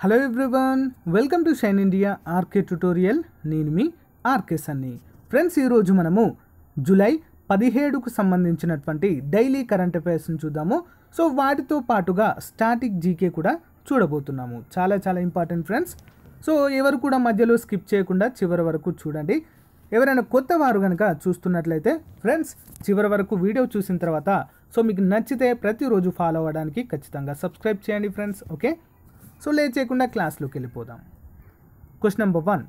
hello everyone welcome to shine India RK tutorial నేను మీ RK సన్ని friends ఈరోజు మనము జూలై పదిహేడుకు సంబంధించినటువంటి డైలీ కరెంట్ అఫైర్స్ని చూద్దాము సో వాటితో పాటుగా స్టాటిక్ జీకే కూడా చూడబోతున్నాము చాలా చాలా ఇంపార్టెంట్ ఫ్రెండ్స్ సో ఎవరు కూడా మధ్యలో స్కిప్ చేయకుండా చివరి వరకు చూడండి ఎవరైనా కొత్త వారు కనుక చూస్తున్నట్లయితే ఫ్రెండ్స్ చివరి వరకు వీడియో చూసిన తర్వాత సో మీకు నచ్చితే ప్రతిరోజు ఫాలో అవ్వడానికి ఖచ్చితంగా సబ్స్క్రైబ్ చేయండి ఫ్రెండ్స్ ఓకే సో లేట్ చేయకుండా క్లాస్లోకి వెళ్ళిపోదాం question number one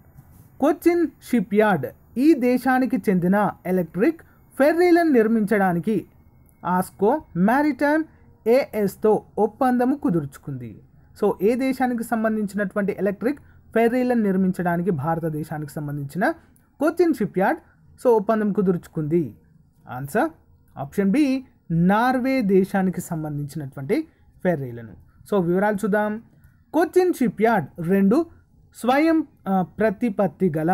Cochin shipyard ఈ దేశానికి చెందిన ఎలక్ట్రిక్ ఫెర్రీలను నిర్మించడానికి ఆస్కో మ్యారిటైమ్ ఏఎస్తో ఒప్పందము కుదుర్చుకుంది సో ఏ దేశానికి సంబంధించినటువంటి ఎలక్ట్రిక్ ఫెర్రీలను నిర్మించడానికి భారతదేశానికి సంబంధించిన కొచ్చిన్ షిప్ యార్డ్ సో ఒప్పందం కుదుర్చుకుంది ఆన్సర్ ఆప్షన్ బి నార్వే దేశానికి సంబంధించినటువంటి ఫెర్రీలను సో వివరాలు చూద్దాం కొచ్చిన్ షిప్ యార్డ్ రెండు స్వయం ప్రతిపత్తి గల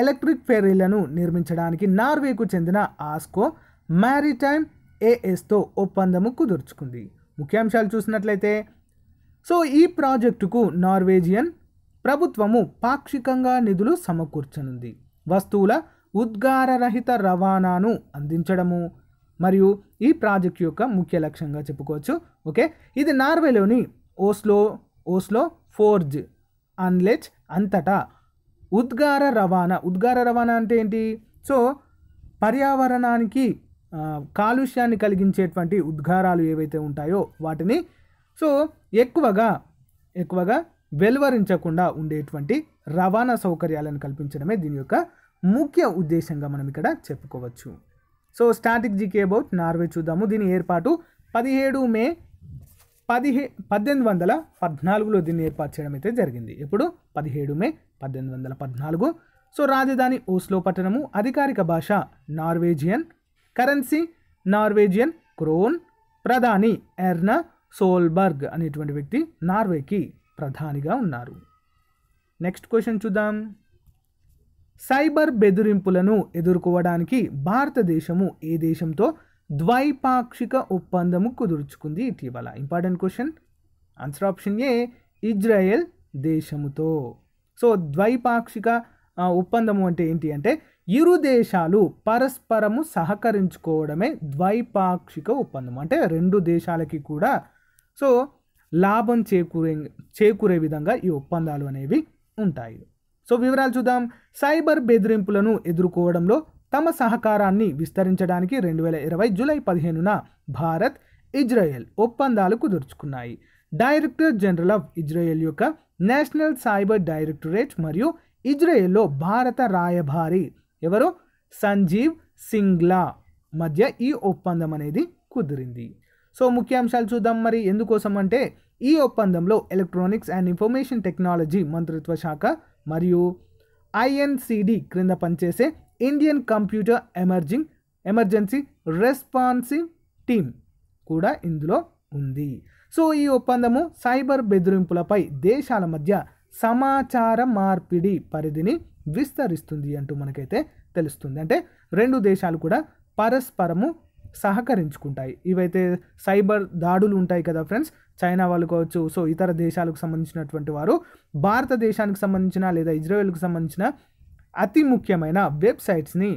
ఎలక్ట్రిక్ ఫెరీలను నిర్మించడానికి నార్వేకు చెందిన ఆస్కో మ్యారిటైమ్ ఏఎస్తో ఒప్పందము కుదుర్చుకుంది ముఖ్యాంశాలు చూసినట్లయితే సో ఈ ప్రాజెక్టుకు నార్వేజియన్ ప్రభుత్వము పాక్షికంగా నిధులు సమకూర్చనుంది వస్తువుల ఉద్గారరహిత రవాణాను అందించడము మరియు ఈ ప్రాజెక్టు యొక్క ముఖ్య లక్ష్యంగా చెప్పుకోవచ్చు ఓకే ఇది నార్వేలోని ఓస్లో ఓస్లో ఫోర్జ్ అన్లెచ్ అంతటా ఉద్గార రవాణా ఉద్గార రవాణా అంటే ఏంటి సో పర్యావరణానికి కాలుష్యాన్ని కలిగించేటువంటి ఉద్గారాలు ఏవైతే ఉంటాయో వాటిని సో ఎక్కువగా ఎక్కువగా వెలువరించకుండా ఉండేటువంటి రవాణా సౌకర్యాలను కల్పించడమే దీని యొక్క ముఖ్య ఉద్దేశంగా మనం ఇక్కడ చెప్పుకోవచ్చు so static GK about Norway చూద్దాము దీని ఏర్పాటు పదిహేడు మే పదిహే పద్దెనిమిది వందల పద్నాలుగులో దీన్ని ఏర్పాటు చేయడం అయితే జరిగింది ఇప్పుడు పదిహేడు మే పద్దెనిమిది వందల పద్నాలుగు సో రాజధాని ఓస్లో పట్టణము అధికారిక భాష నార్వేజియన్ కరెన్సీ నార్వేజియన్ క్రోన్ ప్రధాని ఎర్న సోల్బర్గ్ అనేటువంటి వ్యక్తి నార్వేకి ప్రధానిగా ఉన్నారు నెక్స్ట్ క్వశ్చన్ చూద్దాం సైబర్ బెదిరింపులను ఎదుర్కోవడానికి భారతదేశము ఏ దేశంతో ద్వైపాక్షిక ఒప్పందము కుదుర్చుకుంది ఇటీవల important question answer option A Israel దేశముతో సో ద్వైపాక్షిక ఒప్పందము అంటే ఏంటి అంటే ఇరు దేశాలు పరస్పరము సహకరించుకోవడమే ద్వైపాక్షిక ఒప్పందం అంటే రెండు దేశాలకి కూడా సో లాభం చేకూరే చేకూరే విధంగా ఈ ఒప్పందాలు అనేవి ఉంటాయి సో వివరాలు చూద్దాం సైబర్ బెదిరింపులను ఎదుర్కోవడంలో తమ సహకారాన్ని విస్తరించడానికి రెండు వేల ఇరవై జూలై పదిహేనున భారత్ ఇజ్రాయెల్ ఒప్పందాలు కుదుర్చుకున్నాయి డైరెక్టర్ జనరల్ ఆఫ్ ఇజ్రాయెల్ యొక్క నేషనల్ సైబర్ డైరెక్టరేట్ మరియు ఇజ్రాయెల్లో భారత రాయభారి ఎవరు సంజీవ్ సింగ్లా మధ్య ఈ ఒప్పందం అనేది కుదిరింది సో ముఖ్యాంశాలు చూద్దాం మరి ఎందుకోసం అంటే ఈ ఒప్పందంలో ఎలక్ట్రానిక్స్ అండ్ ఇన్ఫర్మేషన్ టెక్నాలజీ మంత్రిత్వ శాఖ మరియు ఐఎన్సిడి క్రింద పనిచేసే Indian computer emerging emergency responsing team కూడా ఇందులో ఉంది సో ఈ ఒప్పందము సైబర్ బెదిరింపులపై దేశాల మధ్య సమాచార మార్పిడి పరిధిని విస్తరిస్తుంది అంటూ మనకైతే తెలుస్తుంది అంటే రెండు దేశాలు కూడా పరస్పరము సహకరించుకుంటాయి ఇవైతే సైబర్ దాడులు ఉంటాయి కదా ఫ్రెండ్స్ చైనా వాళ్ళు కావచ్చు సో ఇతర దేశాలకు సంబంధించినటువంటి వారు భారతదేశానికి సంబంధించిన లేదా ఇజ్రాయెల్కి సంబంధించిన అతి ముఖ్యమైన వెబ్సైట్స్ని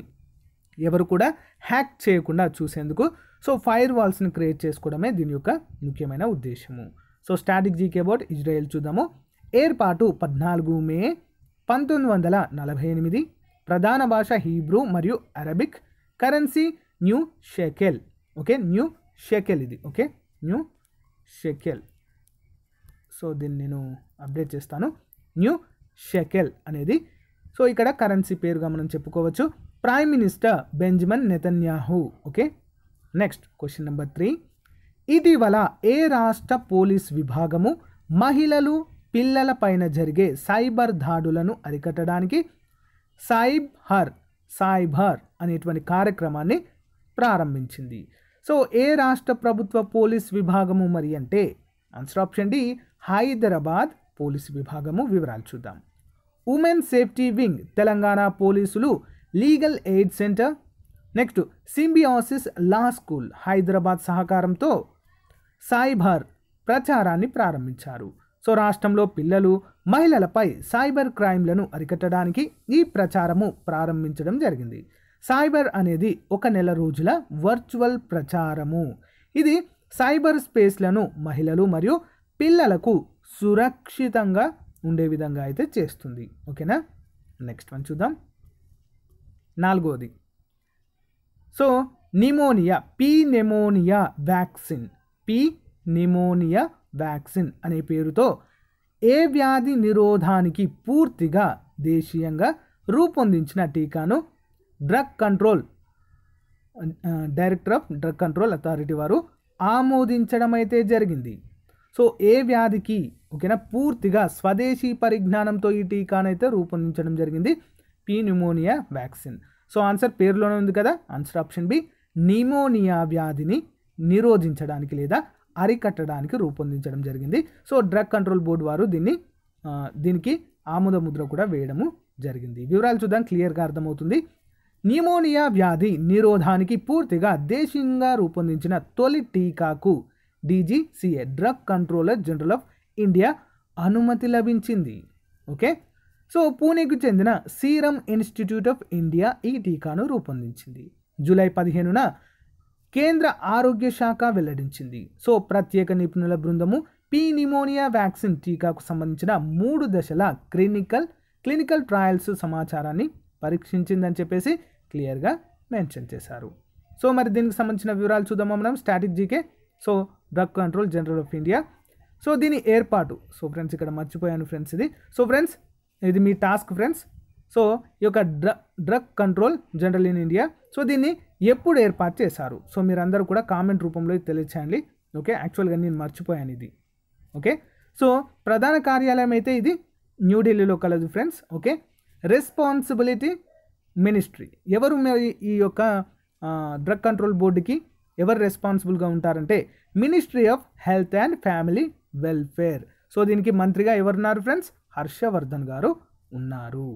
ఎవరు కూడా హ్యాక్ చేయకుండా చూసేందుకు సో ఫైర్ వాల్స్ని క్రియేట్ చేసుకోవడమే దీని యొక్క ముఖ్యమైన ఉద్దేశము so static GK board Israel చూద్దాము ఏర్పాటు పద్నాలుగు మే పంతొమ్మిది వందల నలభై ఎనిమిది ప్రధాన భాష హీబ్రూ మరియు Arabic currency new shekel okay new shekel ఇది ఓకే న్యూ షెకెల్ సో దీన్ని నేను అప్డేట్ చేస్తాను న్యూ షెకెల్ అనేది సో ఇక్కడ కరెన్సీ పేరుగా మనం చెప్పుకోవచ్చు prime minister Benjamin Netanyahu okay next question number three ఇటీవల ఏ రాష్ట్ర పోలీస్ విభాగము మహిళలు పిల్లల పైన జరిగే సైబర్ దాడులను అరికట్టడానికి సైబ్ హర్ సాయిబర్ అనేటువంటి కార్యక్రమాన్ని ప్రారంభించింది సో ఏ రాష్ట్ర ప్రభుత్వ పోలీస్ విభాగము మరి అంటే answer option D Hyderabad police విభాగము వివరాలు చూద్దాం ఉమెన్ సేఫ్టీ వింగ్ తెలంగాణ పోలీసులు legal aid centre next Symbiosis law school Hyderabad సహకారంతో సాయిబార్ ప్రచారాన్ని ప్రారంభించారు సో రాష్ట్రంలో పిల్లలు మహిళలపై సైబర్ క్రైమ్లను అరికట్టడానికి ఈ ప్రచారము ప్రారంభించడం జరిగింది సైబర్ అనేది ఒక నెల రోజుల వర్చువల్ ప్రచారము ఇది సైబర్ స్పేస్లను మహిళలు మరియు పిల్లలకు సురక్షితంగా ఉండే విధంగా అయితే చేస్తుంది ఓకేనా నెక్స్ట్ వన్ చూద్దాం నాలుగోది so pneumonia P pneumonia vaccine P pneumonia vaccine అనే పేరుతో ఏ వ్యాధి నిరోధానికి పూర్తిగా దేశీయంగా రూపొందించిన టీకాను drug control director of drug control authority వారు ఆమోదించడం అయితే జరిగింది సో ఏ వ్యాధికి ఓకేనా పూర్తిగా స్వదేశీ పరిజ్ఞానంతో ఈ టీకానైతే రూపొందించడం జరిగింది P pneumonia vaccine so answer పేరులోనే ఉంది కదా ఆన్సర్ ఆప్షన్ బి నిమోనియా వ్యాధిని నిరోధించడానికి లేదా అరికట్టడానికి రూపొందించడం జరిగింది సో డ్రగ్ కంట్రోల్ బోర్డు వారు దీన్ని దీనికి ఆముద ముద్ర కూడా వేయడము జరిగింది వివరాలు చూద్దాం క్లియర్గా అర్థమవుతుంది నిమోనియా వ్యాధి నిరోధానికి పూర్తిగా దేశీయంగా రూపొందించిన తొలి టీకాకు DGCA drug controller general of India అనుమతి లభించింది ఓకే సో పూణేకు చెందిన సీరం ఇన్స్టిట్యూట్ ఆఫ్ ఇండియా ఈ టీకాను రూపొందించింది జూలై పదిహేనున కేంద్ర ఆరోగ్య శాఖ వెల్లడించింది సో ప్రత్యేక నిపుణుల బృందము పీ నిమోనియా వ్యాక్సిన్ టీకాకు సంబంధించిన మూడు దశల క్లినికల్ క్లినికల్ ట్రయల్స్ సమాచారాన్ని పరీక్షించిందని చెప్పేసి క్లియర్గా మెన్షన్ చేశారు సో మరి దీనికి సంబంధించిన వివరాలు చూద్దాం మనం static GK so drug control general of India so దీని ఏర్పాటు సో ఫ్రెండ్స్ ఇక్కడ మర్చిపోయాను ఫ్రెండ్స్ ఇది సో ఫ్రెండ్స్ ఇది మీ టాస్క్ ఫ్రెండ్స్ సో ఈ యొక్క డ్ర drug control general in India so దీన్ని ఎప్పుడు ఏర్పాటు చేశారు సో మీరందరూ కూడా కామెంట్ రూపంలో తెలియచేయండి ఓకే యాక్చువల్గా నేను మర్చిపోయాను ఇది ఓకే సో ప్రధాన కార్యాలయం అయితే ఇది న్యూఢిల్లీలో కలదు ఫ్రెండ్స్ ఓకే రెస్పాన్సిబిలిటీ మినిస్ట్రీ ఎవరు ఈ యొక్క డ్రగ్ కంట్రోల్ బోర్డుకి ఎవరు రెస్పాన్సిబుల్గా ఉంటారంటే ministry of health and family welfare so దీనికి మంత్రిగా ఎవరున్నారు ఫ్రెండ్స్ హర్షవర్ధన్ గారు ఉన్నారు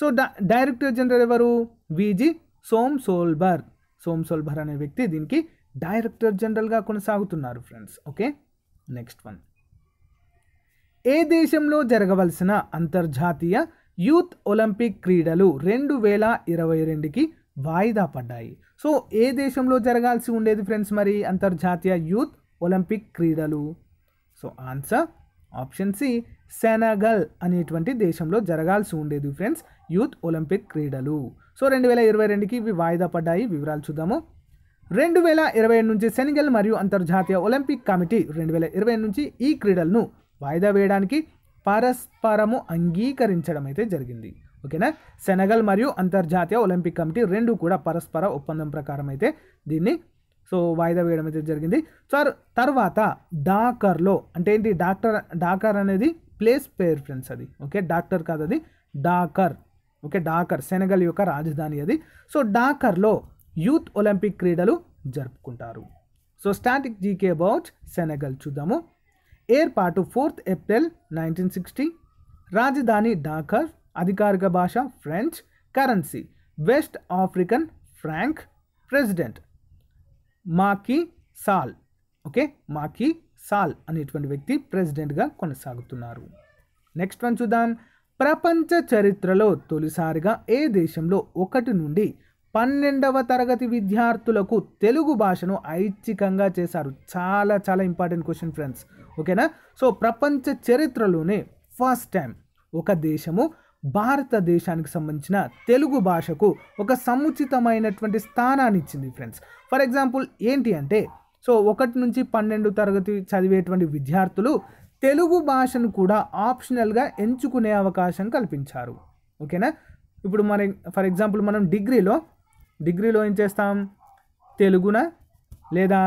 సో డైరెక్టర్ జనరల్ ఎవరు విజి సోమ్ సోల్బర్ సోమ్ సోల్బర్ అనే వ్యక్తి దీనికి డైరెక్టర్ జనరల్గా కొనసాగుతున్నారు ఫ్రెండ్స్ ఓకే నెక్స్ట్ వన్ ఏ దేశంలో జరగవలసిన అంతర్జాతీయ యూత్ ఒలింపిక్ క్రీడలు రెండు వేల ఇరవై రెండుకి వాయిదా పడ్డాయి సో ఏ దేశంలో జరగాల్సి ఉండేది ఫ్రెండ్స్ మరి అంతర్జాతీయ యూత్ ఒలింపిక్ క్రీడలు so answer option C Senegal అనేటువంటి దేశంలో జరగాల్సి ఉండేది ఫ్రెండ్స్ యూత్ ఒలింపిక్ క్రీడలు సో రెండు వేల ఇరవై రెండుకి ఇవి వాయిదా పడ్డాయి వివరాలు చూద్దాము రెండు వేల ఇరవై ఏడు నుంచి సెనగల్ మరియు అంతర్జాతీయ ఒలింపిక్ కమిటీ రెండు వేల ఇరవై నుంచి ఈ క్రీడలను వాయిదా వేయడానికి పరస్పరము అంగీకరించడం అయితే జరిగింది ఓకేనా సెనగల్ మరియు అంతర్జాతీయ ఒలింపిక్ కమిటీ రెండు కూడా పరస్పర ఒప్పందం ప్రకారం అయితే దీన్ని సో వాయిదా వేయడం అయితే జరిగింది సార్ తర్వాత డాకర్లో అంటే ఏంటి డాక్టర్ డాకర్ అనేది ప్లేస్ పేరు ఫ్రెండ్స్ అది ఓకే డాక్టర్ కాదు అది డాకర్ ఓకే డాకర్ సెనగల్ యొక్క రాజధాని అది సో డాకర్లో యూత్ ఒలింపిక్ క్రీడలు జరుపుకుంటారు so static GK about Senegal చూద్దాము ఏర్పాటు ఫోర్త్ ఏప్రిల్ నైన్టీన్ సిక్స్టీ రాజధాని డాకర్ అధికారిక భాష French currency West African franc president Macky Sall okay మాకి సాల్ అనేటువంటి వ్యక్తి ప్రెసిడెంట్గా కొనసాగుతున్నారు నెక్స్ట్ వన్ చూద్దాం ప్రపంచ చరిత్రలో తొలిసారిగా ఏ దేశంలో ఒకటి నుండి పన్నెండవ తరగతి విద్యార్థులకు తెలుగు భాషను ఐచ్ఛికంగా చేశారు చాలా చాలా ఇంపార్టెంట్ క్వశ్చన్ ఫ్రెండ్స్ ఓకేనా సో ప్రపంచ చరిత్రలోనే ఫస్ట్ టైం ఒక దేశము భారతదేశానికి సంబంధించిన తెలుగు భాషకు ఒక సముచితమైనటువంటి స్థానాన్ని ఇచ్చింది ఫ్రెండ్స్ ఫర్ ఎగ్జాంపుల్ ఏంటి అంటే సో ఒకటి నుంచి పన్నెండు తరగతి చదివేటువంటి విద్యార్థులు తెలుగు భాషను కూడా ఆప్షనల్గా ఎంచుకునే అవకాశం కల్పించారు ఓకేనా ఇప్పుడు మన ఫర్ ఎగ్జాంపుల్ మనం డిగ్రీలో డిగ్రీలో ఏం చేస్తాం తెలుగున లేదా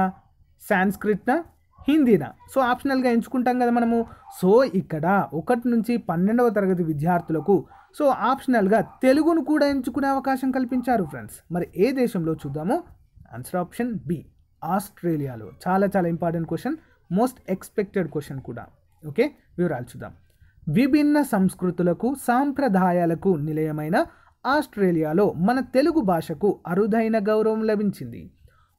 సాంస్క్రిట్నా హిందీనా సో ఆప్షనల్గా ఎంచుకుంటాం కదా మనము సో ఇక్కడ ఒకటి నుంచి పన్నెండవ తరగతి విద్యార్థులకు సో ఆప్షనల్గా తెలుగును కూడా ఎంచుకునే అవకాశం కల్పించారు ఫ్రెండ్స్ మరి ఏ దేశంలో చూద్దాము ఆన్సర్ ఆప్షన్ బి ఆస్ట్రేలియాలో చాలా చాలా important question most expected question కూడా ఓకే వివరాలు చూద్దాం విభిన్న సంస్కృతులకు సాంప్రదాయాలకు నిలయమైన ఆస్ట్రేలియాలో మన తెలుగు భాషకు అరుదైన గౌరవం లభించింది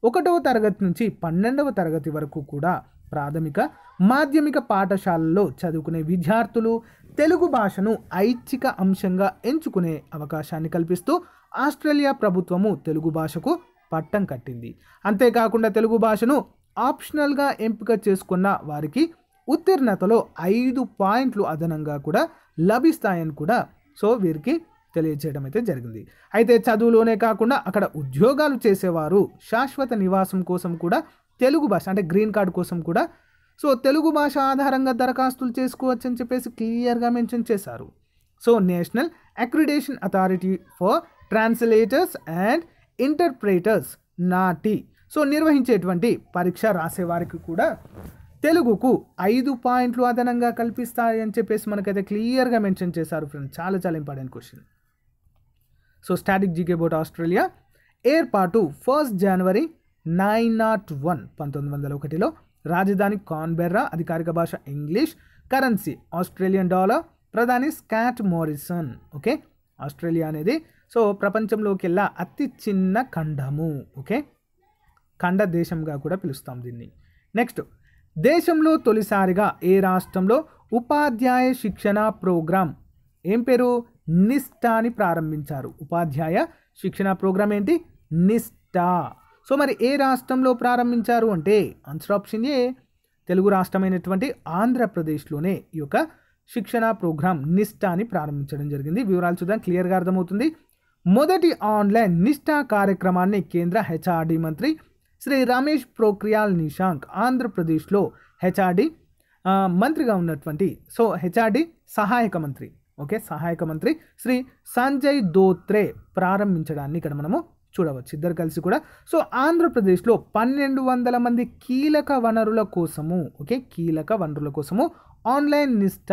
ఒకటవ తరగతి నుంచి పన్నెండవ తరగతి వరకు కూడా ప్రాథమిక మాధ్యమిక పాఠశాలల్లో చదువుకునే విద్యార్థులు తెలుగు భాషను ఐచ్ఛిక అంశంగా ఎంచుకునే అవకాశాన్ని కల్పిస్తూ ఆస్ట్రేలియా ప్రభుత్వము తెలుగు భాషకు పట్టం కట్టింది అంతేకాకుండా తెలుగు భాషను ఆప్షనల్గా ఎంపిక చేసుకున్న వారికి ఉత్తీర్ణతలో ఐదు పాయింట్లు అదనంగా కూడా లభిస్తాయని కూడా సో వీరికి తెలియజేయడం అయితే జరిగింది అయితే చదువులోనే కాకుండా అక్కడ ఉద్యోగాలు చేసేవారు శాశ్వత నివాసం కోసం కూడా తెలుగు భాష అంటే గ్రీన్ కార్డ్ కోసం కూడా సో తెలుగు భాష ఆధారంగా దరఖాస్తులు చేసుకోవచ్చు అని చెప్పేసి క్లియర్గా మెన్షన్ చేశారు so national accreditation authority for translators and interpreters NAATI so నిర్వహించేటువంటి పరీక్ష రాసేవారికి కూడా తెలుగుకు ఐదు పాయింట్లు అదనంగా కల్పిస్తాయని చెప్పేసి మనకైతే క్లియర్గా మెన్షన్ చేశారు ఫ్రెండ్స్ చాలా చాలా important question so static GK board Australia ఏర్పాటు ఫస్ట్ జనవరి నైన్ నాట్ వన్ పంతొమ్మిది వందల ఒకటిలో రాజధాని కాన్బెర్రా అధికారిక భాష ఇంగ్లీష్ కరెన్సీ ఆస్ట్రేలియన్ డాలర్ ప్రధాని స్కాట్ మోరిసన్ ఓకే ఆస్ట్రేలియా అనేది సో ప్రపంచంలోకెల్లా అతి చిన్న ఖండము ఓకే ఖండ దేశంగా కూడా పిలుస్తాం దీన్ని నెక్స్ట్ దేశంలో తొలిసారిగా ఏ రాష్ట్రంలో ఉపాధ్యాయ శిక్షణ ప్రోగ్రాం ఏం పేరు నిష్టాని ప్రారంభించారు ఉపాధ్యాయ శిక్షణ ప్రోగ్రాం ఏంటి నిష్టా సో మరి ఏ రాష్ట్రంలో ప్రారంభించారు అంటే ఆన్సర్ ఆప్షన్ ఏ తెలుగు రాష్ట్రమైనటువంటి ఆంధ్రప్రదేశ్లోనే ఈ యొక్క శిక్షణ ప్రోగ్రాం నిష్టాని ప్రారంభించడం జరిగింది వివరాలు చూద్దాం క్లియర్గా అర్థమవుతుంది మొదటి ఆన్లైన్ నిష్ఠా కార్యక్రమాన్ని కేంద్ర హెచ్ఆర్డీ మంత్రి శ్రీ రమేష్ ప్రోక్రియాల్ నిశాంక్ ఆంధ్రప్రదేశ్లో హెచ్ఆర్డీ మంత్రిగా ఉన్నటువంటి సో హెచ్ఆర్డీ సహాయక మంత్రి ఓకే సహాయక మంత్రి శ్రీ సంజయ్ దోత్రే ప్రారంభించడాన్ని ఇక్కడ మనము చూడవచ్చు ఇద్దరు కలిసి కూడా సో ఆంధ్రప్రదేశ్లో పన్నెండు వందల మంది కీలక వనరుల కోసము ఓకే కీలక వనరుల కోసము ఆన్లైన్ నిష్ఠ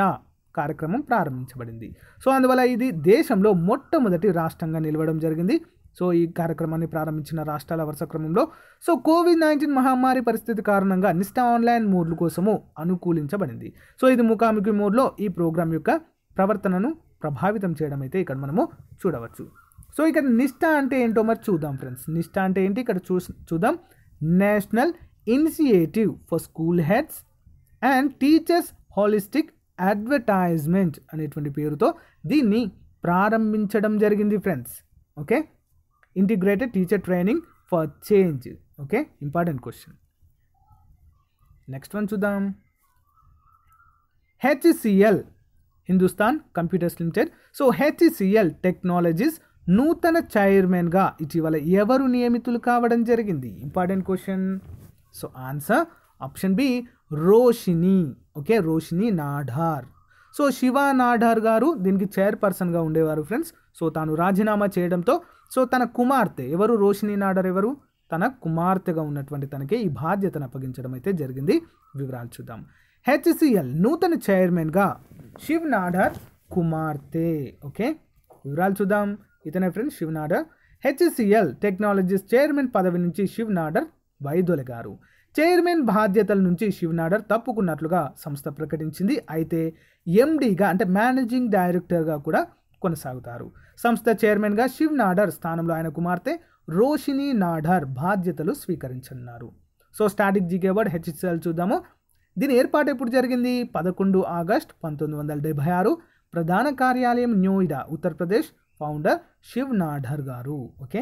కార్యక్రమం ప్రారంభించబడింది సో అందువల్ల ఇది దేశంలో మొట్టమొదటి రాష్ట్రంగా నిలవడం జరిగింది సో ఈ కార్యక్రమాన్ని ప్రారంభించిన రాష్ట్రాల వరుస క్రమంలో సో కోవిడ్ నైన్టీన్ మహమ్మారి పరిస్థితి కారణంగా నిష్ఠ ఆన్లైన్ మోడ్ల కోసము అనుకూలించబడింది సో ఇది ముఖాముఖి మోడ్లో ఈ ప్రోగ్రాం యొక్క ప్రవర్తనను ప్రభావితం చేయడం అయితే ఇక్కడ మనము చూడవచ్చు సో ఇక్కడ నిష్ట అంటే ఏంటో మరి చూద్దాం ఫ్రెండ్స్ నిష్ట అంటే ఏంటి ఇక్కడ చూ చూద్దాం national initiative for school heads and teachers holistic advertisement అనేటువంటి పేరుతో దీన్ని ప్రారంభించడం జరిగింది friends okay integrated teacher training for change okay important question next one చూద్దాం HCL Hindustan computers limited so HCL technologies నూతన చైర్మన్గా ఇటీవల ఎవరు నియమితులు కావడం జరిగింది important question so answer option B Roshni okay Roshni Nadar so Shiv Nadar గారు దీనికి చైర్పర్సన్గా ఉండేవారు ఫ్రెండ్స్ సో తాను రాజీనామా చేయడంతో సో తన కుమార్తె ఎవరు రోషిని నాడర్ ఎవరు తన కుమార్తెగా ఉన్నటువంటి తనకే ఈ బాధ్యతను అప్పగించడం అయితే జరిగింది వివరాలు చూద్దాం హెచ్సిఎల్ నూతన చైర్మన్గా శివ్ నాడర్ కుమార్తె ఓకే వివరాలు చూద్దాం ఇతనే friends Shiv Nadar HCL technologies chairman పదవి నుంచి శివ్ నాడర్ వైదొలగారు చైర్మన్ బాధ్యతల నుంచి శివ్ నాడర్ తప్పుకున్నట్లుగా సంస్థ ప్రకటించింది అయితే ఎండీగా అంటే మేనేజింగ్ డైరెక్టర్గా కూడా కొనసాగుతారు సంస్థ చైర్మన్గా శివ్ నాడర్ స్థానంలో ఆయన కుమార్తె రోషిని నాడర్ బాధ్యతలు స్వీకరించనున్నారు so static GK word HCL చూద్దాము దీని ఏర్పాటు ఎప్పుడు జరిగింది పదకొండు ఆగస్ట్ పంతొమ్మిది వందల డెబ్భై ఆరు ప్రధాన కార్యాలయం న్యూయిడా ఉత్తరప్రదేశ్ ఫౌండర్ శివ్ నాఢర్ గారు ఓకే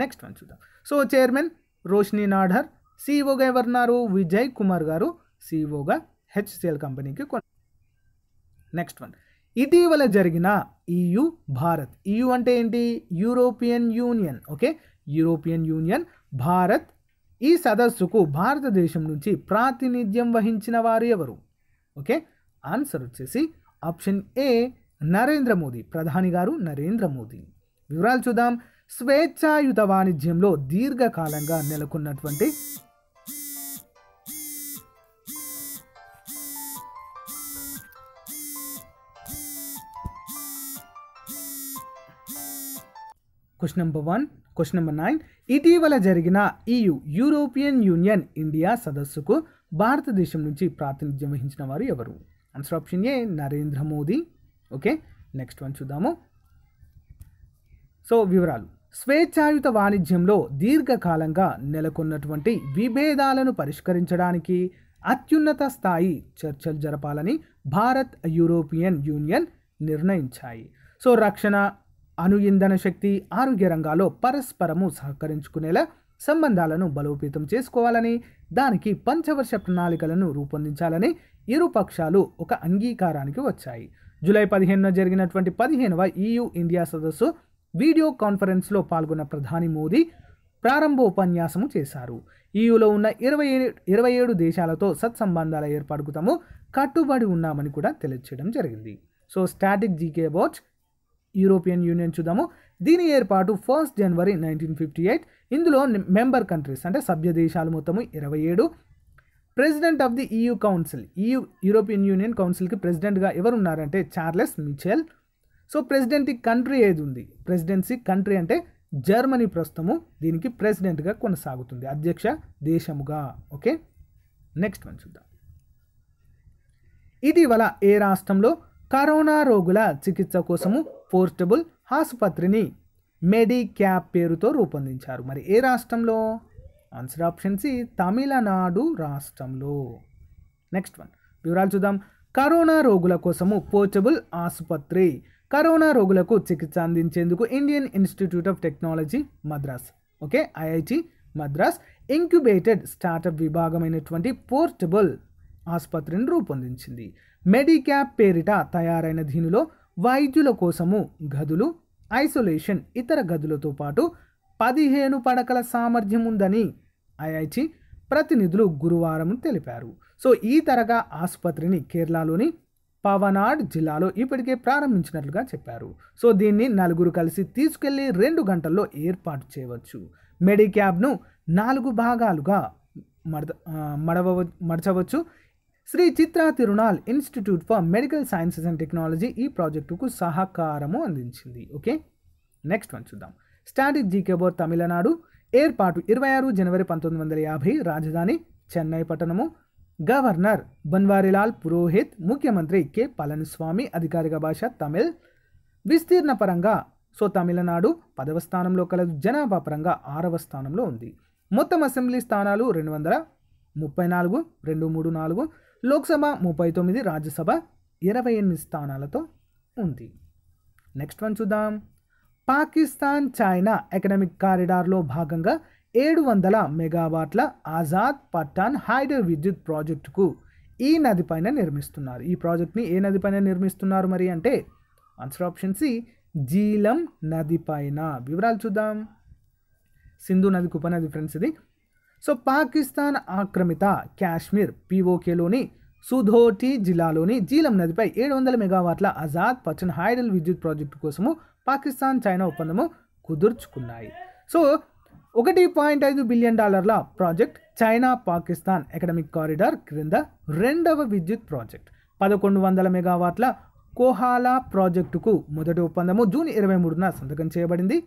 నెక్స్ట్ వన్ చూద్దాం సో చైర్మన్ రోషిని నాఢర్ సీఈఓగా ఎవరున్నారు విజయ్ కుమార్ గారు సిఓగా హెచ్సిఎల్ కంపెనీకి నెక్స్ట్ వన్ ఇటీవల జరిగిన EU e Bharat EU e అంటే ఏంటి European Union okay European Union Bharat ఈ సదస్సుకు భారతదేశం నుంచి ప్రాతినిధ్యం వహించిన వారు ఎవరు ఓకే ఆన్సర్ వచ్చేసి ఆప్షన్ ఏ నరేంద్ర మోదీ ప్రధాని గారు నరేంద్ర మోదీ వివరాలు చూద్దాం స్వేచ్ఛాయుత వాణిజ్యంలో దీర్ఘకాలంగా నెలకొన్నటువంటి question number one question number nine ఇటీవల జరిగిన ఈయు యూరోపియన్ యూనియన్ ఇండియా సదస్సుకు భారతదేశం నుంచి ప్రాతినిధ్యం వహించిన వారు ఎవరు answer option A Narendra Modi okay next one చూద్దాము సో వివరాలు స్వేచ్ఛాయుత వాణిజ్యంలో దీర్ఘకాలంగా నెలకొన్నటువంటి విభేదాలను పరిష్కరించడానికి అత్యున్నత స్థాయి చర్చలు జరపాలని భారత్ యూరోపియన్ యూనియన్ నిర్ణయించాయి సో రక్షణ అణు ఇంధన శక్తి ఆరోగ్య రంగాల్లో పరస్పరము సహకరించుకునేలా సంబంధాలను బలోపేతం చేసుకోవాలని దానికి పంచవర్ష ప్రణాళికలను రూపొందించాలని ఇరు పక్షాలు ఒక అంగీకారానికి వచ్చాయి జూలై పదిహేనున జరిగినటువంటి పదిహేనవ ఈయు e ఇండియా సదస్సు వీడియో కాన్ఫరెన్స్లో పాల్గొన్న ప్రధాని మోదీ ప్రారంభోపన్యాసము చేశారు ఈయులో e ఉన్న ఇరవై ఇరవై ఏడు దేశాలతో సత్సంబంధాల ఏర్పాటుకు తాము కట్టుబడి ఉన్నామని కూడా తెలియచేయడం జరిగింది so static GK about European Union చూద్దాము దీని ఏర్పాటు ఫస్ట్ జనవరి నైన్టీన్ ఫిఫ్టీ ఎయిట్ ఇందులో మెంబర్ కంట్రీస్ అంటే సభ్య దేశాలు మొత్తము ఇరవై ఏడు president of the EU e council EU European e union కౌన్సిల్కి ప్రెసిడెంట్గా ఎవరు ఉన్నారంటే Charles Michel so president country ఏది ఉంది ప్రెసిడెన్సీ కంట్రీ అంటే జర్మనీ ప్రస్తుతము దీనికి ప్రెసిడెంట్గా కొనసాగుతుంది అధ్యక్ష దేశముగా ఓకే నెక్స్ట్ వన్ చూద్దాం ఇటీవల ఏ రాష్ట్రంలో కరోనా రోగుల చికిత్స కోసము పోర్టబుల్ ఆసుపత్రిని మెడిక్యాప్ పేరుతో రూపొందించారు మరి ఏ రాష్ట్రంలో ఆన్సర్ ఆప్షన్ సి తమిళనాడు రాష్ట్రంలో నెక్స్ట్ వన్ వివరాలు చూద్దాం కరోనా రోగుల కోసము పోర్టబుల్ ఆసుపత్రి కరోనా రోగులకు చికిత్స అందించేందుకు Indian institute of technology Madras okay IIT Madras incubated startup విభాగమైనటువంటి పోర్టబుల్ ఆసుపత్రిని రూపొందించింది మెడిక్యాప్ పేరిట తయారైన దీనిలో వైద్యుల కోసము గదులు ఐసోలేషన్ ఇతర గదులతో పాటు పదిహేను పడకల సామర్థ్యం ఉందని ఐఐటి ప్రతినిధులు గురువారం తెలిపారు సో ఈ తరగా ఆసుపత్రిని కేరళలోని పవనాడ్ జిల్లాలో ఇప్పటికే ప్రారంభించినట్లుగా చెప్పారు సో దీన్ని నలుగురు కలిసి తీసుకెళ్లి రెండు గంటల్లో ఏర్పాటు చేయవచ్చు మెడిక్యాబ్ను నాలుగు భాగాలుగా మడ మడవ మడచవచ్చు Sree Chitra Tirunal institute for medical sciences and technology ఈ ప్రాజెక్టుకు సహకారము అందించింది ఓకే నెక్స్ట్ వన్ చూద్దాం స్టాటిక్ జీకేబోర్ తమిళనాడు ఏర్పాటు ఇరవై ఆరు జనవరి పంతొమ్మిది వందల యాభై రాజధాని చెన్నై పట్టణము గవర్నర్ బన్వారిలాల్ పురోహిత్ ముఖ్యమంత్రి కె పళనిస్వామి అధికారిక భాష తమిళ్ విస్తీర్ణ పరంగా సో తమిళనాడు పదవ స్థానంలో కలదు జనాభా పరంగా ఆరవ స్థానంలో ఉంది మొత్తం అసెంబ్లీ స్థానాలు రెండు వందల ముప్పై నాలుగు రెండు మూడు నాలుగు లోక్సభ ముప్పై తొమ్మిది రాజ్యసభ ఇరవై ఎనిమిది స్థానాలతో ఉంది నెక్స్ట్ వన్ చూద్దాం పాకిస్తాన్ చైనా ఎకనామిక్ కారిడార్లో భాగంగా ఏడు వందల మెగావాట్ల ఆజాద్ పఠాన్ హైడర్ విద్యుత్ ప్రాజెక్టుకు ఈ నదిపైన నిర్మిస్తున్నారు ఈ ప్రాజెక్ట్ని ఏ నదిపైన నిర్మిస్తున్నారు మరి అంటే ఆన్సర్ ఆప్షన్ సి జీలం నదిపైన వివరాలు చూద్దాం సింధు నదికి ఉపనది ఫ్రెండ్స్ ఇది సో పాకిస్తాన్ ఆక్రమిత కాశ్మీర్ పీఓకేలోని సుధోటి జిల్లాలోని జీలం నదిపై ఏడు వందల మెగావాట్ల ఆజాద్ పచ్చన్ హైడల్ విద్యుత్ ప్రాజెక్టు కోసము పాకిస్తాన్ చైనా ఒప్పందము కుదుర్చుకున్నాయి సో ఒకటి పాయింట్ ఐదు బిలియన్ డాలర్ల project China Pakistan economic corridor క్రింద రెండవ విద్యుత్ ప్రాజెక్ట్ పదకొండు వందల మెగావాట్ల కోహాలా ప్రాజెక్టుకు మొదటి ఒప్పందము జూన్ ఇరవై మూడున సంతకం చేయబడింది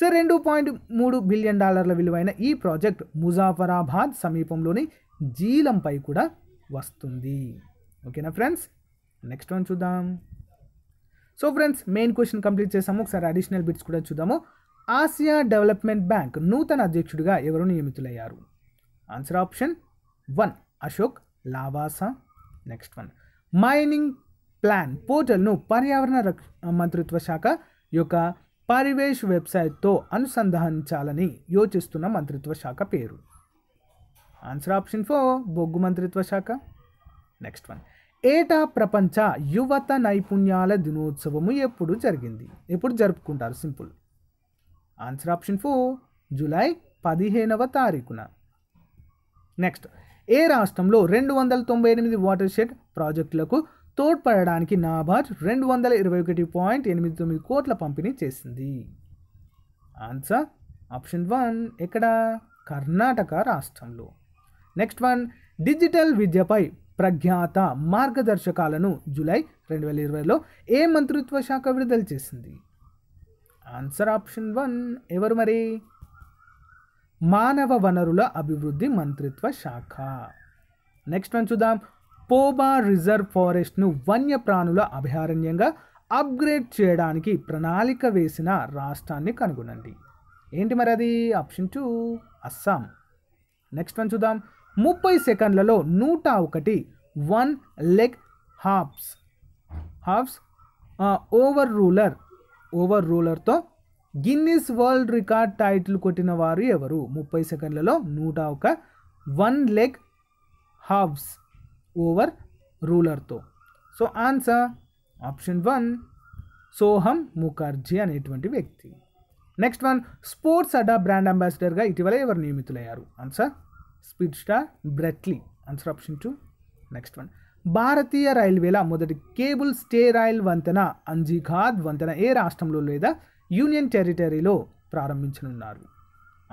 సో రెండు పాయింట్ మూడు బిలియన్ డాలర్ల విలువైన ఈ ప్రాజెక్ట్ ముజాఫరాబాద్ సమీపంలోని జీలంపై కూడా వస్తుంది ఓకేనా ఫ్రెండ్స్ నెక్స్ట్ వన్ చూద్దాం so friends main question complete చేసాము ఒకసారి అడిషనల్ బిట్స్ కూడా చూద్దాము ఆసియా డెవలప్మెంట్ బ్యాంక్ నూతన అధ్యక్షుడిగా ఎవరు నియమితులయ్యారు answer option one Ashok Lavasa next one mining plan పోర్టల్ను పర్యావరణ రక్ష మంత్రిత్వ శాఖ యొక్క పరివేష్ వెబ్సైట్తో అనుసంధానించాలని యోచిస్తున్న మంత్రిత్వ శాఖ పేరు ఆన్సర్ ఆప్షన్ ఫోర్ బొగ్గు మంత్రిత్వ శాఖ నెక్స్ట్ వన్ ఏటా ప్రపంచ యువత నైపుణ్యాల దినోత్సవము ఎప్పుడు జరిగింది ఎప్పుడు జరుపుకుంటారు simple answer option four July పదిహేనవ తారీఖున నెక్స్ట్ ఏ రాష్ట్రంలో రెండు వందల తొంభై ఎనిమిది వాటర్ షెడ్ ప్రాజెక్టులకు తోడ్పడడానికి నాబార్డ్ రెండు వందల ఇరవై ఒకటి పాయింట్ ఎనిమిది తొమ్మిది కోట్ల పంపిణీ చేసింది ఆన్సర్ ఆప్షన్ వన్ ఎక్కడ కర్ణాటక రాష్ట్రంలో నెక్స్ట్ వన్ డిజిటల్ విద్యపై ప్రఖ్యాత మార్గదర్శకాలను జూలై రెండు వేల ఇరవైలో ఏ మంత్రిత్వ శాఖ విడుదల చేసింది ఆన్సర్ ఆప్షన్ వన్ ఎవరు మరి మానవ వనరుల అభివృద్ధి మంత్రిత్వ శాఖ నెక్స్ట్ వన్ చూద్దాం పోబా రిజర్వ్ ఫారెస్ట్ను వన్యప్రాణుల అభయారణ్యంగా అప్గ్రేడ్ చేయడానికి ప్రణాళిక వేసిన రాష్ట్రాన్ని కనుగొనండి ఏంటి మరి అది option two Assam next one చూద్దాం ముప్పై సెకండ్లలో నూట ఒకటి one leg halves halves over ruler over రూలర్తో గిన్నిస్ వరల్డ్ రికార్డ్ టైటిల్ కొట్టిన వారు ఎవరు ముప్పై సెకండ్లలో నూట ఒక వన్ లెగ్ హాఫ్స్ ఓవర్ రూలర్తో so answer option one Soham Mukherjee అనేటువంటి వ్యక్తి next one sports Adda brand అంబాసిడర్గా ఇటీవల ఎవరు నియమితులయ్యారు answer speed star Brett Lee answer option two next one భారతీయ రైల్వేల మొదటి కేబుల్ స్టే రైల్ వంతెన అంజీఘాద్ వంతెన ఏ రాష్ట్రంలో లేదా యూనియన్ టెరిటరీలో ప్రారంభించనున్నారు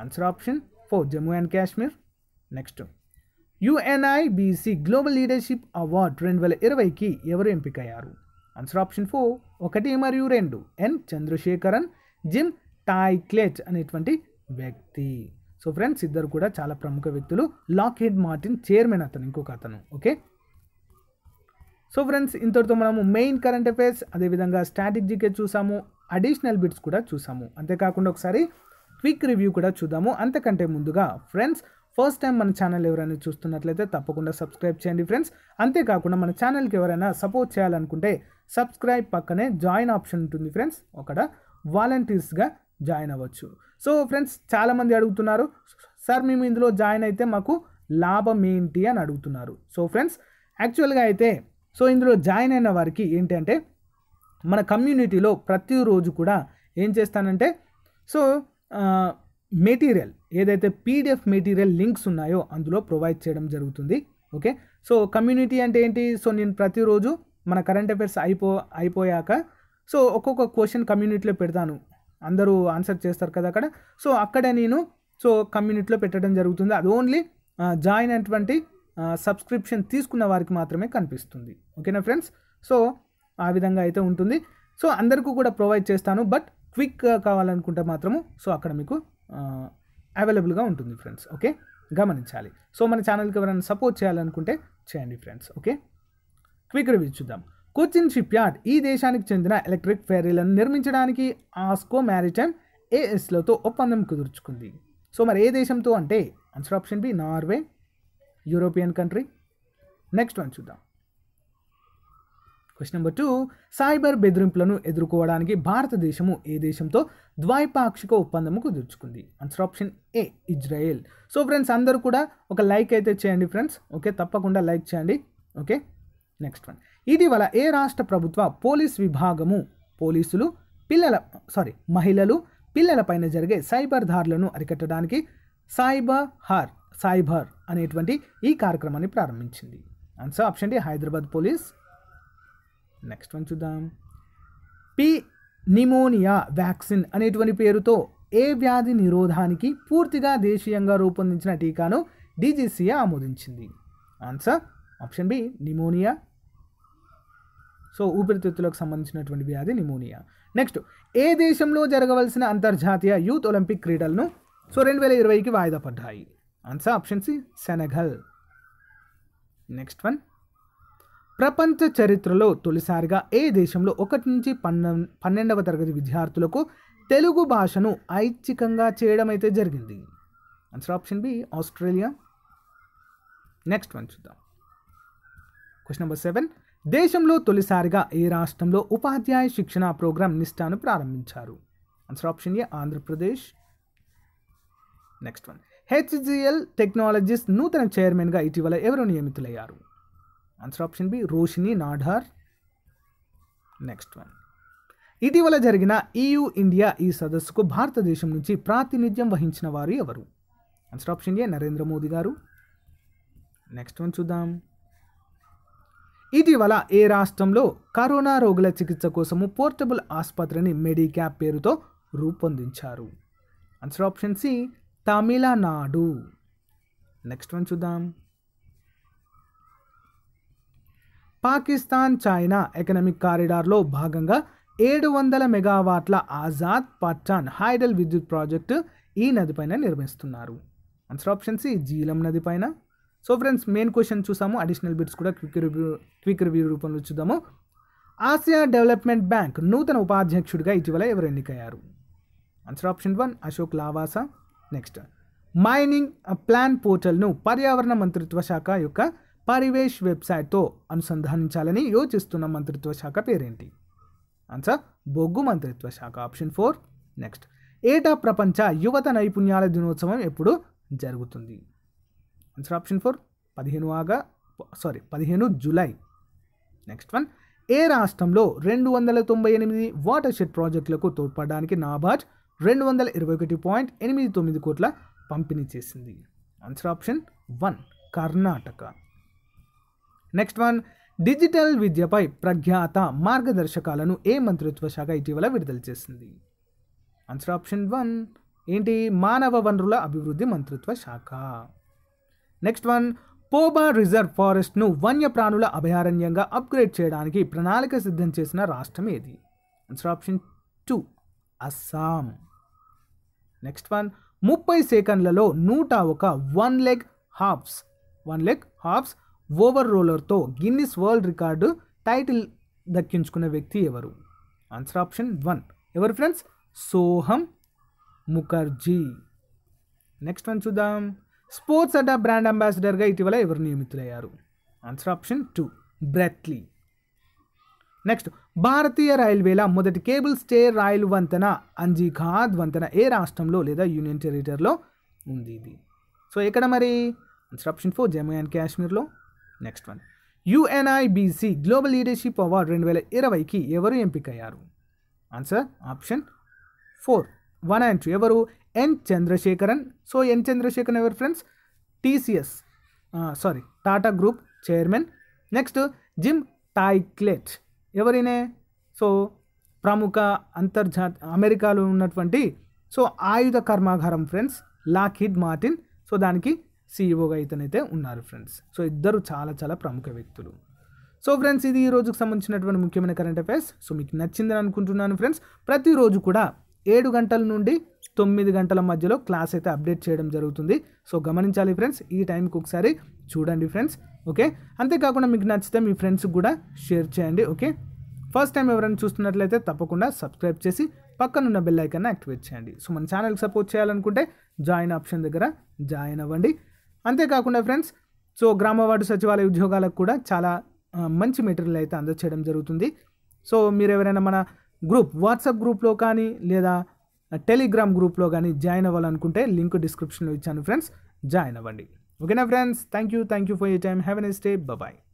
answer option four Jammu and Kashmir next UNIBC global leadership award రెండు వేల ఇరవైకి ఎవరు ఎంపికయ్యారు ఆన్సర్ ఆప్షన్ ఫోర్ ఒకటి మరియు రెండు ఎన్ చంద్రశేఖరన్ జిమ్ టాయ్క్లెట్ అనేటువంటి వ్యక్తి సో ఫ్రెండ్స్ ఇద్దరు కూడా చాలా ప్రముఖ వ్యక్తులు లాక్ హెడ్ మార్టిన్ చైర్మన్ అతను ఇంకొక అతను ఓకే సో ఫ్రెండ్స్ ఇంతటితో మనము మెయిన్ కరెంట్ అఫైర్స్ అదేవిధంగా స్టాటిక్ జీకే చూసాము అడిషనల్ బిట్స్ కూడా చూసాము అంతేకాకుండా ఒకసారి క్విక్ రివ్యూ కూడా చూద్దాము అంతకంటే ముందుగా ఫ్రెండ్స్ ఫస్ట్ టైం మన ఛానల్ ఎవరైనా చూస్తున్నట్లయితే తప్పకుండా సబ్స్క్రైబ్ చేయండి ఫ్రెండ్స్ అంతేకాకుండా మన ఛానల్కి ఎవరైనా సపోర్ట్ చేయాలనుకుంటే సబ్స్క్రైబ్ పక్కనే జాయిన్ ఆప్షన్ ఉంటుంది ఫ్రెండ్స్ అక్కడ వాలంటీర్స్గా జాయిన్ అవ్వచ్చు సో ఫ్రెండ్స్ చాలామంది అడుగుతున్నారు సార్ మేము ఇందులో జాయిన్ అయితే మాకు లాభం ఏంటి అని అడుగుతున్నారు సో ఫ్రెండ్స్ యాక్చువల్గా అయితే సో ఇందులో జాయిన్ అయిన వారికి ఏంటంటే మన కమ్యూనిటీలో ప్రతిరోజు కూడా ఏం చేస్తానంటే సో మెటీరియల్ ఏదైతే పీడిఎఫ్ మెటీరియల్ లింక్స్ ఉన్నాయో అందులో ప్రొవైడ్ చేయడం జరుగుతుంది ఓకే సో కమ్యూనిటీ అంటే ఏంటి సో నేను ప్రతిరోజు మన కరెంట్ అఫైర్స్ అయిపో అయిపోయాక సో ఒక్కొక్క క్వశ్చన్ కమ్యూనిటీలో పెడతాను అందరూ ఆన్సర్ చేస్తారు కదా అక్కడ సో అక్కడ నేను సో కమ్యూనిటీలో పెట్టడం జరుగుతుంది అది ఓన్లీ జాయిన్ అయినటువంటి సబ్స్క్రిప్షన్ తీసుకున్న వారికి మాత్రమే కనిపిస్తుంది ఓకేనా ఫ్రెండ్స్ సో ఆ విధంగా అయితే ఉంటుంది సో అందరికీ కూడా ప్రొవైడ్ చేస్తాను బట్ క్విక్ కావాలనుకుంటే మాత్రము సో అక్కడ మీకు అవైలబుల్గా ఉంటుంది ఫ్రెండ్స్ ఓకే గమనించాలి సో మన ఛానల్కి ఎవరైనా సపోర్ట్ చేయాలనుకుంటే చేయండి ఫ్రెండ్స్ ఓకే క్విక్ రివ్యూ చూద్దాం కొచ్చిన్ యార్డ్ ఈ దేశానికి చెందిన ఎలక్ట్రిక్ ఫెర్రీలను నిర్మించడానికి ఆస్కో మ్యారిటైమ్ ఏఎస్లతో ఒప్పందం కుదుర్చుకుంది సో మరి ఏ దేశంతో అంటే answer option B Norway European country next one చూద్దాం క్వశ్చన్ నెంబర్ టూ సైబర్ బెదిరింపులను ఎదుర్కోవడానికి భారతదేశము ఏ దేశంతో ద్వైపాక్షిక ఒప్పందము కుదుర్చుకుంది answer option A Israel so friends అందరూ కూడా ఒక లైక్ అయితే చేయండి ఫ్రెండ్స్ ఓకే తప్పకుండా లైక్ చేయండి ఓకే నెక్స్ట్ వన్ ఇటీవల ఏ రాష్ట్ర ప్రభుత్వ పోలీస్ విభాగము పోలీసులు పిల్లల సారీ మహిళలు పిల్లలపైన జరిగే సైబర్ దారులను అరికట్టడానికి సైబర్ హార్ సైబర్ అనేటువంటి ఈ కార్యక్రమాన్ని ప్రారంభించింది answer option D Hyderabad police next one చూద్దాం పి నిమోనియా వ్యాక్సిన్ అనేటువంటి పేరుతో ఏ వ్యాధి నిరోధానికి పూర్తిగా దేశీయంగా రూపొందించిన టీకాను డీజీసీఏ ఆమోదించింది answer option B pneumonia so ఊపిరితిత్తులకు సంబంధించినటువంటి వ్యాధి నిమోనియా నెక్స్ట్ ఏ దేశంలో జరగవలసిన అంతర్జాతీయ యూత్ ఒలింపిక్ క్రీడలను సో రెండు వేల ఇరవైకి వాయిదా పడ్డాయి answer option C Senegal next one ప్రపంచ చరిత్రలో తొలిసారిగా ఏ దేశంలో ఒకటి నుంచి పన్నెండు పన్నెండవ తరగతి విద్యార్థులకు తెలుగు భాషను ఐచ్ఛికంగా చేయడం అయితే జరిగింది answer option B Australia next one చూద్దాం క్వశ్చన్ నెంబర్ సెవెన్ దేశంలో తొలిసారిగా ఏ రాష్ట్రంలో ఉపాధ్యాయ శిక్షణ ప్రోగ్రాం నిష్టాను ప్రారంభించారు answer option A Andhra Pradesh next one HCL technologies నూతన చైర్మన్గా ఇటీవల ఎవరు నియమితులయ్యారు answer option B Roshni Nadar next one ఇటీవల జరిగిన ఈయూ e ఇండియా ఈ సదస్సుకు భారతదేశం నుంచి ప్రాతినిధ్యం వహించిన వారు ఎవరు answer option A Narendra Modi గారు నెక్స్ట్ వన్ చూద్దాం ఇటీవల ఏ రాష్ట్రంలో కరోనా రోగుల చికిత్స కోసము పోర్టబుల్ ఆసుపత్రిని మెడిక్యాప్ పేరుతో రూపొందించారు answer option C Tamil Nadu next one చూద్దాం పాకిస్తాన్ చైనా ఎకనామిక్ కారిడార్లో భాగంగా ఏడు వందల మెగావాట్ల ఆజాద్ పఠాన్ హైడల్ విద్యుత్ ప్రాజెక్టు ఈ నదిపైన నిర్మిస్తున్నారు ఆన్సర్ ఆప్షన్ సి జీలం నదిపైన సో ఫ్రెండ్స్ మెయిన్ క్వశ్చన్ చూసాము అడిషనల్ బిట్స్ కూడా క్విక్ రివ్యూ క్విక్ రివ్యూ రూపంలో చూద్దాము ఆసియా డెవలప్మెంట్ బ్యాంక్ నూతన ఉపాధ్యక్షుడిగా ఇటీవల ఎవరు ఎన్నికయ్యారు answer option one Ashok Lavasa next mining plan పోర్టల్ను పర్యావరణ మంత్రిత్వ శాఖ యొక్క పరివేష్ వెబ్సైట్తో అనుసంధానించాలని యోచిస్తున్న మంత్రిత్వ శాఖ పేరేంటి ఆన్సర్ బొగ్గు మంత్రిత్వ శాఖ ఆప్షన్ ఫోర్ నెక్స్ట్ ఏటా ప్రపంచ యువత నైపుణ్యాల దినోత్సవం ఎప్పుడు జరుగుతుంది ఆన్సర్ ఆప్షన్ ఫోర్ పదిహేను ఆగా సారీ పదిహేను జూలై నెక్స్ట్ వన్ ఏ రాష్ట్రంలో రెండు వందల తొంభై ఎనిమిది వాటర్ షెడ్ ప్రాజెక్టులకు తోడ్పడడానికి నాబార్డ్ రెండు వందల ఇరవై ఒకటి పాయింట్ ఎనిమిది తొమ్మిది కోట్ల పంపిణీ చేసింది answer option one Karnataka next one digital విద్యపై ప్రఖ్యాత మార్గదర్శకాలను ఏ మంత్రిత్వ శాఖ ఇటీవల విడుదల చేసింది ఆన్సర్ ఆప్షన్ వన్ ఏంటి మానవ వనరుల అభివృద్ధి మంత్రిత్వ శాఖ నెక్స్ట్ వన్ పోబా రిజర్వ్ ఫారెస్ట్ను వన్యప్రాణుల అభయారణ్యంగా అప్గ్రేడ్ చేయడానికి ప్రణాళిక సిద్ధం చేసిన రాష్ట్రం ఏది answer option two Assam next one ముప్పై సెకండ్లలో నూట ఒక one leg halves one leg halves over రోలర్తో గిన్నిస్ వరల్డ్ రికార్డు టైటిల్ దక్కించుకున్న వ్యక్తి ఎవరు ఆన్సర్ ఆప్షన్ వన్ ఎవరు friends Soham Mukherjee next one చూద్దాం స్పోర్ట్స్ అడ్డా బ్రాండ్ అంబాసిడర్గా ఇటీవల ఎవరు నియమితులయ్యారు answer option two Brett Lee next భారతీయ రైల్వేల మొదటి కేబుల్ స్టే రైలు వంతెన అంజీఘాద్ వంతెన ఏ రాష్ట్రంలో లేదా యూనియన్ టెరిటరీలో ఉంది ఇది సో ఎక్కడ మరి answer option four Jammu and కాశ్మీర్లో next one UNIBC global leadership award రెండు వేల ఇరవైకి ఎవరు ఎంపికయ్యారు answer option four one and two ఎవరు N Chandrasekaran so N Chandrasekaran ఎవరు friends TCS sorry Tata group chairman next Jim టాయిక్లెట్ ఎవరినే సో ప్రముఖ అంతర్జా అమెరికాలో ఉన్నటువంటి సో ఆయుధ కర్మాగారం ఫ్రెండ్స్ లాకిడ్ మార్టిన్ సో దానికి సీఈఓగా e ఇతనైతే ఉన్నారు ఫ్రెండ్స్ సో ఇద్దరు చాలా చాలా ప్రముఖ వ్యక్తులు సో ఫ్రెండ్స్ ఇది ఈ రోజుకు సంబంధించినటువంటి ముఖ్యమైన కరెంట్ అఫైర్స్ సో మీకు నచ్చిందని అనుకుంటున్నాను ఫ్రెండ్స్ ప్రతిరోజు కూడా ఏడు గంటల నుండి తొమ్మిది గంటల మధ్యలో క్లాస్ అయితే అప్డేట్ చేయడం జరుగుతుంది సో గమనించాలి ఫ్రెండ్స్ ఈ టైంకి ఒకసారి చూడండి ఫ్రెండ్స్ ఓకే అంతేకాకుండా మీకు నచ్చితే మీ ఫ్రెండ్స్కి కూడా షేర్ చేయండి ఓకే ఫస్ట్ టైం ఎవరైనా చూస్తున్నట్లయితే తప్పకుండా సబ్స్క్రైబ్ చేసి పక్కనున్న బెల్ ఐకన్ యాక్టివేట్ చేయండి సో మన ఛానల్కి సపోర్ట్ చేయాలనుకుంటే జాయిన్ ఆప్షన్ దగ్గర జాయిన్ అవ్వండి అంతేకాకుండా ఫ్రెండ్స్ సో గ్రామవార్డు సచివాలయ ఉద్యోగాలకు కూడా చాలా మంచి మెటీరియల్ అయితే అందచేయడం జరుగుతుంది సో మీరు ఎవరైనా మన గ్రూప్ వాట్సాప్ గ్రూప్లో కానీ లేదా టెలిగ్రామ్ గ్రూప్లో కానీ జాయిన్ అవ్వాలనుకుంటే లింక్ డిస్క్రిప్షన్లో ఇచ్చాను ఫ్రెండ్స్ జాయిన్ అవ్వండి ఓకేనా friends thank you thank you for you time have nice day bye